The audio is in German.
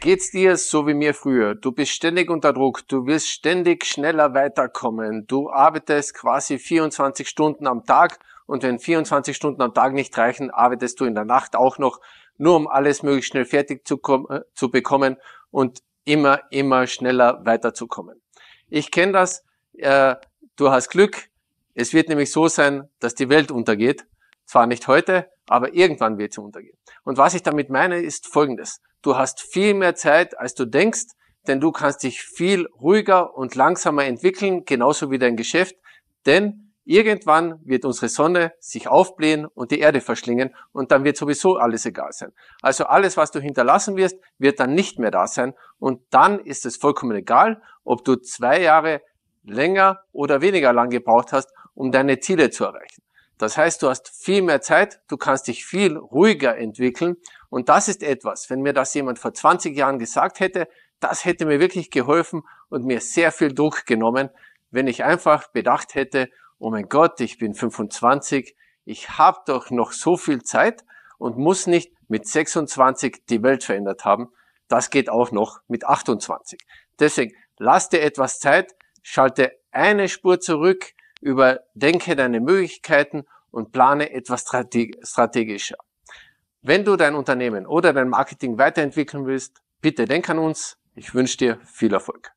Geht's dir so wie mir früher? Du bist ständig unter Druck, du wirst ständig schneller weiterkommen, du arbeitest quasi 24 Stunden am Tag und wenn 24 Stunden am Tag nicht reichen, arbeitest du in der Nacht auch noch, nur um alles möglichst schnell fertig zu, äh, zu bekommen und immer, immer schneller weiterzukommen. Ich kenne das, äh, du hast Glück, es wird nämlich so sein, dass die Welt untergeht, zwar nicht heute, aber irgendwann wird sie untergehen. Und was ich damit meine, ist Folgendes du hast viel mehr Zeit, als du denkst, denn du kannst dich viel ruhiger und langsamer entwickeln, genauso wie dein Geschäft, denn irgendwann wird unsere Sonne sich aufblähen und die Erde verschlingen und dann wird sowieso alles egal sein. Also alles, was du hinterlassen wirst, wird dann nicht mehr da sein und dann ist es vollkommen egal, ob du zwei Jahre länger oder weniger lang gebraucht hast, um deine Ziele zu erreichen. Das heißt, du hast viel mehr Zeit, du kannst dich viel ruhiger entwickeln und das ist etwas, wenn mir das jemand vor 20 Jahren gesagt hätte, das hätte mir wirklich geholfen und mir sehr viel Druck genommen, wenn ich einfach bedacht hätte, oh mein Gott, ich bin 25, ich habe doch noch so viel Zeit und muss nicht mit 26 die Welt verändert haben. Das geht auch noch mit 28. Deswegen, lass dir etwas Zeit, schalte eine Spur zurück, überdenke deine Möglichkeiten und plane etwas strategischer. Wenn du dein Unternehmen oder dein Marketing weiterentwickeln willst, bitte denk an uns. Ich wünsche dir viel Erfolg.